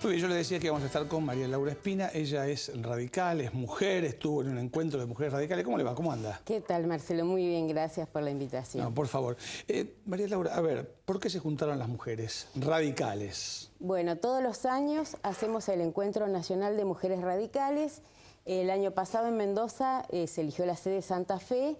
yo le decía que vamos a estar con María Laura Espina. Ella es radical, es mujer, estuvo en un encuentro de mujeres radicales. ¿Cómo le va? ¿Cómo anda? ¿Qué tal, Marcelo? Muy bien, gracias por la invitación. No, por favor. Eh, María Laura, a ver, ¿por qué se juntaron las mujeres radicales? Bueno, todos los años hacemos el Encuentro Nacional de Mujeres Radicales. El año pasado en Mendoza eh, se eligió la sede Santa Fe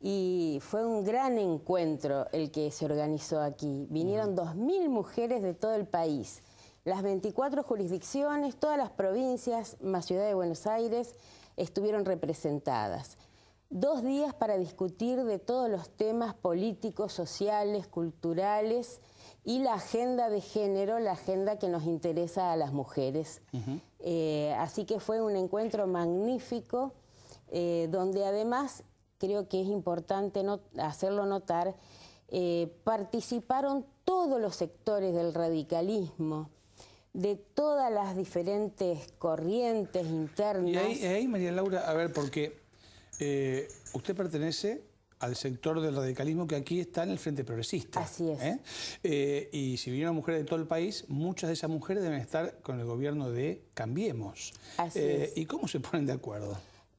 y fue un gran encuentro el que se organizó aquí. Vinieron 2.000 mujeres de todo el país. Las 24 jurisdicciones, todas las provincias, más Ciudad de Buenos Aires, estuvieron representadas. Dos días para discutir de todos los temas políticos, sociales, culturales y la agenda de género, la agenda que nos interesa a las mujeres. Eh, así que fue un encuentro magnífico, eh, donde además creo que es importante no, hacerlo notar, eh, participaron todos los sectores del radicalismo, de todas las diferentes corrientes internas. Y ahí, María Laura, a ver, porque eh, usted pertenece al sector del radicalismo que aquí está en el Frente Progresista. Así es. ¿eh? Eh, y si viene una mujer de todo el país, muchas de esas mujeres deben estar con el gobierno de Cambiemos. Así es. ¿Y cómo se ponen de acuerdo?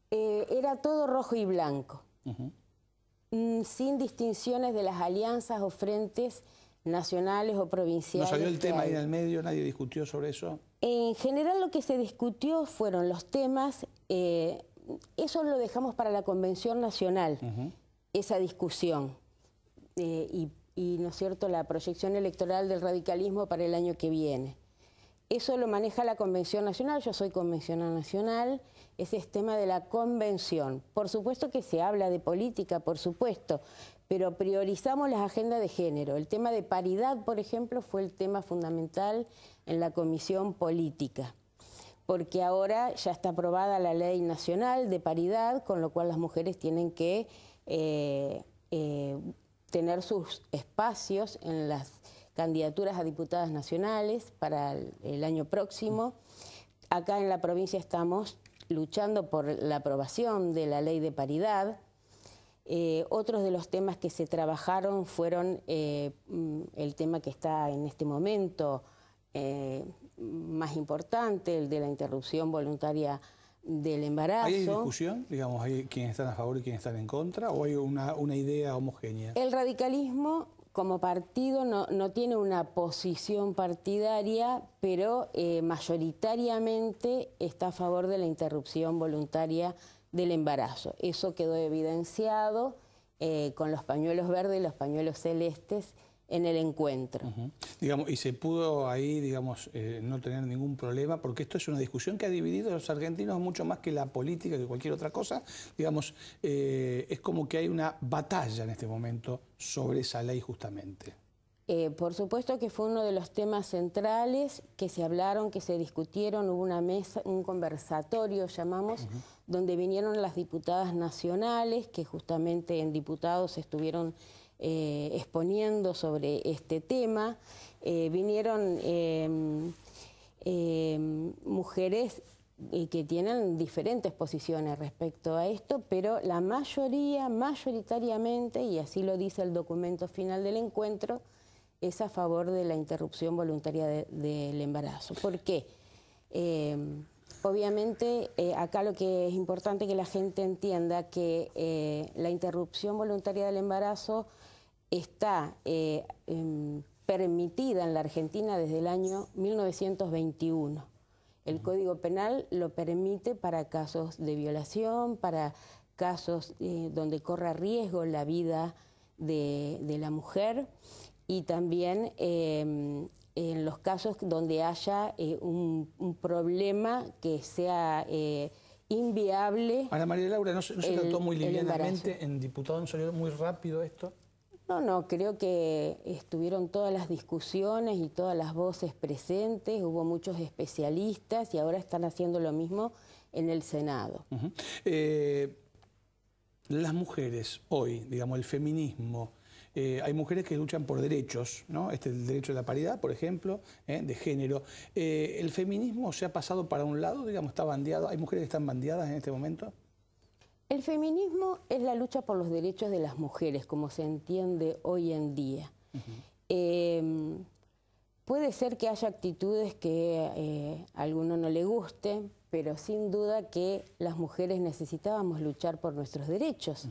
era todo rojo y blanco, mm, sin distinciones de las alianzas o frentes nacionales o provinciales. ¿No salió el tema ahí en el medio? ¿Nadie discutió sobre eso? En general lo que se discutió fueron los temas, eh, eso lo dejamos para la Convención Nacional, esa discusión, eh, y, y, ¿no es cierto?, la proyección electoral del radicalismo para el año que viene. Eso lo maneja la Convención Nacional, yo soy convencional nacional, ese es este tema de la convención. Por supuesto que se habla de política, por supuesto, pero priorizamos las agendas de género. El tema de paridad, por ejemplo, fue el tema fundamental en la comisión política, porque ahora ya está aprobada la ley nacional de paridad, con lo cual las mujeres tienen que eh, eh, tener sus espacios en las candidaturas a diputadas nacionales para el año próximo. Acá en la provincia estamos luchando por la aprobación de la ley de paridad eh, otros de los temas que se trabajaron fueron eh, mm, el tema que está en este momento eh, más importante, el de la interrupción voluntaria del embarazo. ¿Hay discusión? Digamos, ¿hay quienes están a favor y quienes están en contra? ¿O hay una, idea homogénea? El radicalismo como partido no, no tiene una posición partidaria, pero mayoritariamente está a favor de la interrupción voluntaria del embarazo. Eso quedó evidenciado eh, con los pañuelos verdes y los pañuelos celestes en el encuentro. Digamos, y se pudo ahí, digamos, eh, no tener ningún problema, porque esto es una discusión que ha dividido a los argentinos mucho más que la política, que cualquier otra cosa. Digamos, eh, es como que hay una batalla en este momento sobre esa ley justamente. Eh, por supuesto que fue uno de los temas centrales que se hablaron, que se discutieron, hubo una mesa, un conversatorio, llamamos, donde vinieron las diputadas nacionales, que justamente en diputados estuvieron eh, exponiendo sobre este tema. Eh, vinieron em, em, mujeres que tienen diferentes posiciones respecto a esto, pero la mayoría, mayoritariamente, y así lo dice el documento final del encuentro, es a favor de la interrupción voluntaria del embarazo. ¿Por qué? Em, obviamente, eh, acá lo que es importante que la gente entienda que eh, la interrupción voluntaria del embarazo está eh, em, permitida en la Argentina desde el año 1921. El Código Penal lo permite para casos de violación, para casos donde corra riesgo la vida de la mujer y también em, en los casos donde haya eh, un, problema que sea eh, inviable. Ana María Laura, ¿no, se, trató muy livianamente en diputado? ¿No salió muy rápido esto? No, no, creo que estuvieron todas las discusiones y todas las voces presentes, hubo muchos especialistas y ahora están haciendo lo mismo en el Senado. Eh, las mujeres hoy, digamos, el feminismo, eh, hay mujeres que luchan por derechos, ¿no? Este el derecho de la paridad, por ejemplo, ¿eh? de género. Eh, ¿El feminismo se ha pasado para un lado, digamos, está bandeado? ¿Hay mujeres que están bandeadas en este momento? El feminismo es la lucha por los derechos de las mujeres, como se entiende hoy en día. Em, puede ser que haya actitudes que a alguno no le guste pero sin duda que las mujeres necesitábamos luchar por nuestros derechos.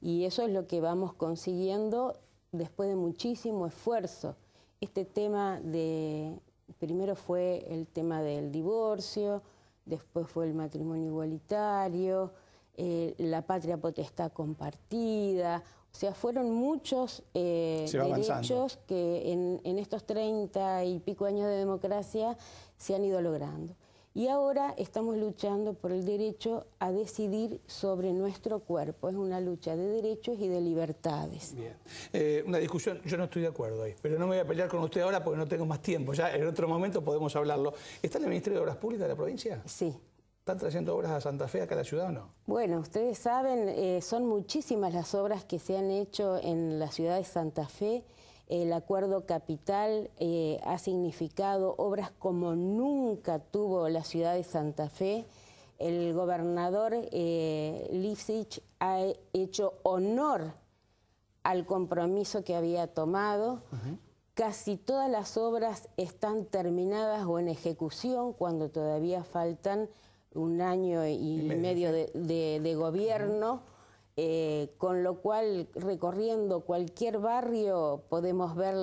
Y eso es lo que vamos consiguiendo después de muchísimo esfuerzo. Este tema de, primero fue el tema del divorcio, después fue el matrimonio igualitario, eh, la patria potestad compartida, o sea, fueron muchos eh, derechos que en, en estos treinta y pico años de democracia se han ido logrando. Y ahora estamos luchando por el derecho a decidir sobre nuestro cuerpo. Es una lucha de derechos y de libertades. Bien. Eh, una discusión, yo no estoy de acuerdo ahí, pero no me voy a pelear con usted ahora porque no tengo más tiempo. Ya en otro momento podemos hablarlo. ¿Está en el Ministerio de Obras Públicas de la provincia? Sí. ¿Están trayendo obras a Santa Fe, acá a la ciudad o no? Bueno, ustedes saben, eh, son muchísimas las obras que se han hecho en la ciudad de Santa Fe el acuerdo capital eh, ha significado obras como nunca tuvo la ciudad de Santa Fe. El gobernador eh, ha hecho honor al compromiso que había tomado. Casi todas las obras están terminadas o en ejecución cuando todavía faltan un año y, medio, de, gobierno. Eh, con lo cual recorriendo cualquier barrio podemos ver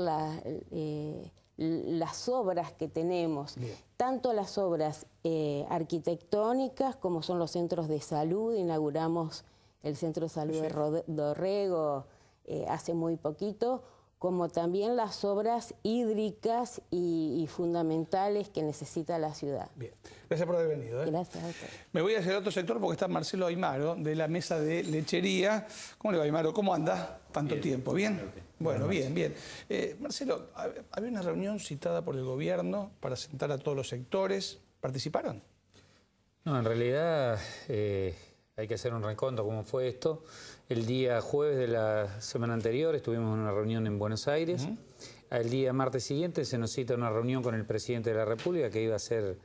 eh, las obras que tenemos, tanto las obras eh, arquitectónicas como son los centros de salud, inauguramos el Centro de Salud de Dorrego hace muy poquito, como también las obras hídricas y, fundamentales que necesita la ciudad. Bien, gracias por haber venido. ¿eh? Gracias a Me voy a hacer otro sector porque está Marcelo Aymaro, de la mesa de lechería. ¿Cómo le va, Aymaro? ¿Cómo anda tanto tiempo? ¿Bien? Bueno, bien, bien. Eh, Marcelo, había una reunión citada por el gobierno para sentar a todos los sectores. ¿Participaron? No, en realidad... Eh, hay que hacer un reconto cómo fue esto. El día jueves de la semana anterior estuvimos en una reunión en Buenos Aires. El día martes siguiente se nos cita una reunión con el presidente de la República que iba a ser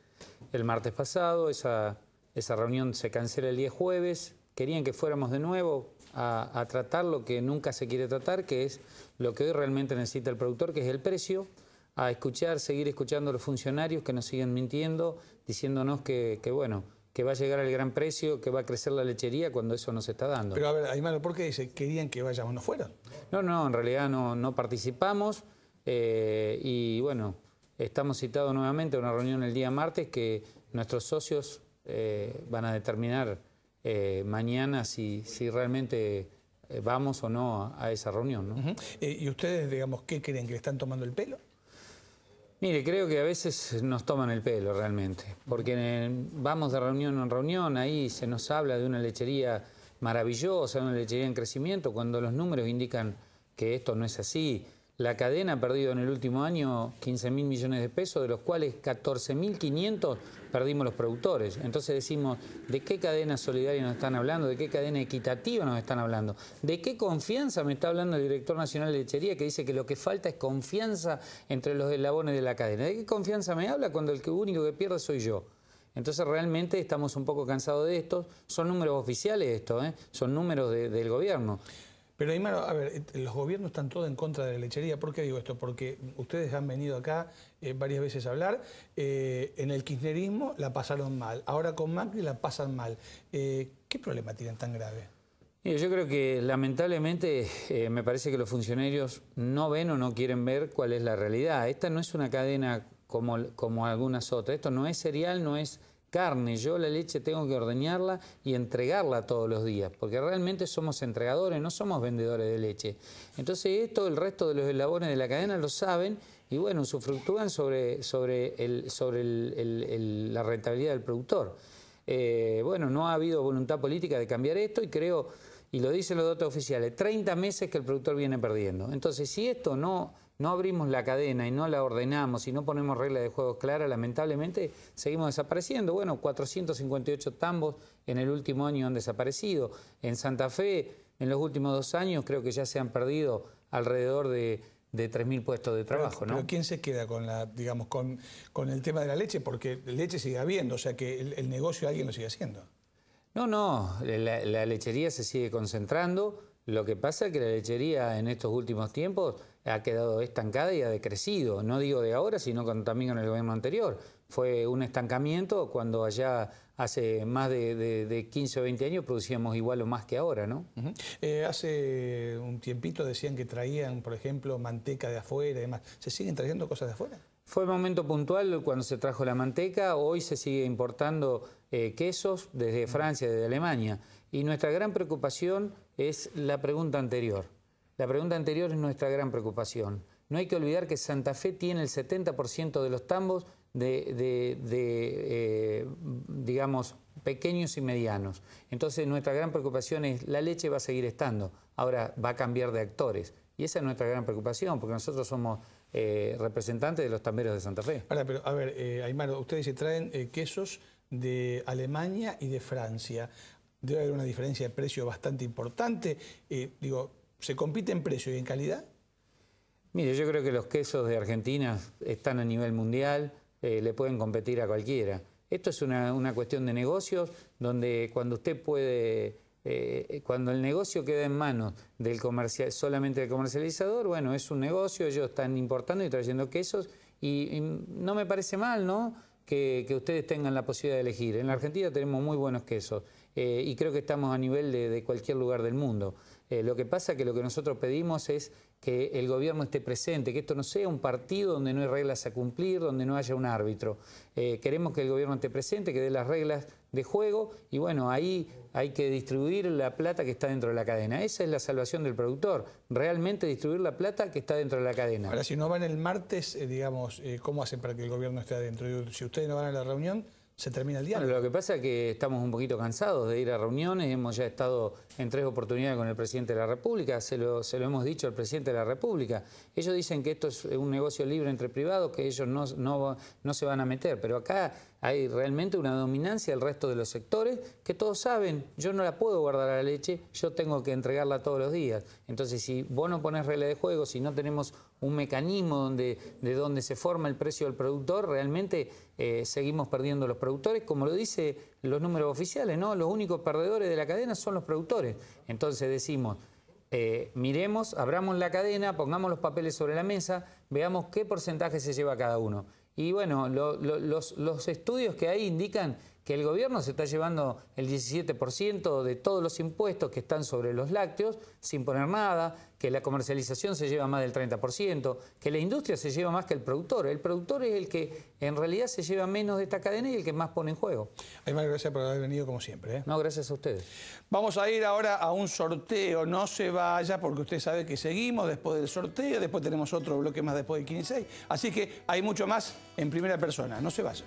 el martes pasado. Esa, esa reunión se cancela el día jueves. Querían que fuéramos de nuevo a, tratar lo que nunca se quiere tratar, que es lo que hoy realmente necesita el productor, que es el precio a escuchar, seguir escuchando a los funcionarios que nos siguen mintiendo, diciéndonos que, que bueno, que va a llegar el gran precio, que va a crecer la lechería cuando eso no se está dando. Pero a ver, Aymar, ¿por qué dice querían que vayamos? ¿No fuera? No, no, en realidad no, no participamos eh, y bueno, estamos citados nuevamente a una reunión el día martes que nuestros socios eh, van a determinar eh, mañana si, si realmente vamos o no a, esa reunión. ¿Y ustedes, digamos, qué creen que le están tomando el pelo? Mire, creo que a veces nos toman el pelo realmente, porque vamos de reunión en reunión, ahí se nos habla de una lechería maravillosa, una lechería en crecimiento, cuando los números indican que esto no es así. La cadena ha perdido en el último año 15 millones de pesos, de los cuales 14 perdimos los productores. Entonces decimos, ¿de qué cadena solidaria nos están hablando? ¿De qué cadena equitativa nos están hablando? ¿De qué confianza me está hablando el director nacional de lechería que dice que lo que falta es confianza entre los eslabones de la cadena? ¿De qué confianza me habla cuando el único que pierde soy yo? Entonces realmente estamos un poco cansados de esto. Son números oficiales esto, ¿eh? son números del gobierno. Pero Aymar, a ver, los gobiernos están todos en contra de la lechería. ¿Por qué digo esto? Porque ustedes han venido acá eh, varias veces a hablar. Eh, en el kirchnerismo la pasaron mal. Ahora con Macri la pasan mal. Eh, ¿Qué problema tienen tan grave? Yo creo que lamentablemente me parece que los funcionarios no ven o no quieren ver cuál es la realidad. Esta no es una cadena como, como algunas otras. Esto no es serial, no es carne, yo la leche tengo que ordeñarla y entregarla todos los días, porque realmente somos entregadores, no somos vendedores de leche. Entonces esto el resto de los eslabones de la cadena lo saben y bueno, sufructúan sobre, sobre, el, sobre la rentabilidad del productor. Eh, bueno, no ha habido voluntad política de cambiar esto y creo, y lo dicen los datos oficiales, 30 meses que el productor viene perdiendo. Entonces, si esto no no abrimos la cadena y no la ordenamos y no ponemos reglas de juego claras, lamentablemente seguimos desapareciendo. Bueno, 458 tambos en el último año han desaparecido. En Santa Fe, en los últimos dos años, creo que ya se han perdido alrededor de de 3.000 puestos de trabajo, pero, ¿no? ¿quién se queda con la, digamos, con, el tema de la leche? Porque leche sigue habiendo, o sea que el, negocio alguien lo sigue haciendo. No, no, la lechería se sigue concentrando, lo que pasa es que la lechería en estos últimos tiempos ha quedado estancada y ha decrecido. No digo de ahora, sino también con el gobierno anterior. Fue un estancamiento cuando allá hace más de, 15 o 20 años producíamos igual o más que ahora, ¿no? Eh, hace un tiempito decían que traían, por ejemplo, manteca de afuera y demás. ¿Se siguen trayendo cosas de afuera? Fue un momento puntual cuando se trajo la manteca, hoy se sigue importando eh, quesos desde Francia, desde Alemania. Y nuestra gran preocupación es la pregunta anterior. La pregunta anterior es nuestra gran preocupación. No hay que olvidar que Santa Fe tiene el 70% de los tambos de, eh, digamos, pequeños y medianos. Entonces nuestra gran preocupación es la leche va a seguir estando, ahora va a cambiar de actores. Y esa es nuestra gran preocupación, porque nosotros somos eh, representantes de los tamberos de Santa Fe. Ahora, pero a ver, eh, Aymar, ustedes se traen quesos de Alemania y de Francia debe haber una diferencia de precio bastante importante. Eh, digo, ¿se compite en precio y en calidad? Mire, yo creo que los quesos de Argentina están a nivel mundial, eh, le pueden competir a cualquiera. Esto es una, cuestión de negocios donde cuando usted puede, eh, cuando el negocio queda en manos del comercial, solamente del comercializador, bueno, es un negocio, ellos están importando y trayendo quesos y, no me parece mal, ¿no? que ustedes tengan la posibilidad de elegir. En la Argentina tenemos muy buenos quesos. Eh, y creo que estamos a nivel de, cualquier lugar del mundo. Eh, lo que pasa es que lo que nosotros pedimos es que el gobierno esté presente, que esto no sea un partido donde no hay reglas a cumplir, donde no haya un árbitro. Eh, queremos que el gobierno esté presente, que dé las reglas de juego y bueno, ahí hay que distribuir la plata que está dentro de la cadena. Esa es la salvación del productor, realmente distribuir la plata que está dentro de la cadena. Ahora, si no van el martes, digamos, ¿cómo hacen para que el gobierno esté adentro? Si ustedes no van a la reunión, se termina el día. lo que pasa es que estamos un poquito cansados de ir a reuniones, hemos ya estado en tres oportunidades con el presidente de la República, se lo, hemos dicho al presidente de la República. Ellos dicen que esto es un negocio libre entre privados, que ellos no, se van a meter, pero acá hay realmente una dominancia del resto de los sectores que todos saben, yo no la puedo guardar a la leche, yo tengo que entregarla todos los días. Entonces, si vos no pones regla de juego, si no tenemos un mecanismo donde, de donde se forma el precio del productor, realmente eh, seguimos perdiendo los productores, como lo dicen los números oficiales, ¿no? Los únicos perdedores de la cadena son los productores. Entonces decimos, eh, miremos, abramos la cadena, pongamos los papeles sobre la mesa, veamos qué porcentaje se lleva cada uno. Y bueno, los, los estudios que hay indican que el gobierno se está llevando el 17% de todos los impuestos que están sobre los lácteos sin poner nada, que la comercialización se lleva más del 30%, que la industria se lleva más que el productor. El productor es el que en realidad se lleva menos de esta cadena y el que más pone en juego. Aymar, gracias por haber venido como siempre. ¿eh? No, gracias a ustedes. Vamos a ir ahora a un sorteo. No se vaya porque usted sabe que seguimos después del sorteo, después tenemos otro bloque más después del 15 Así que hay mucho más en primera persona. No se vaya.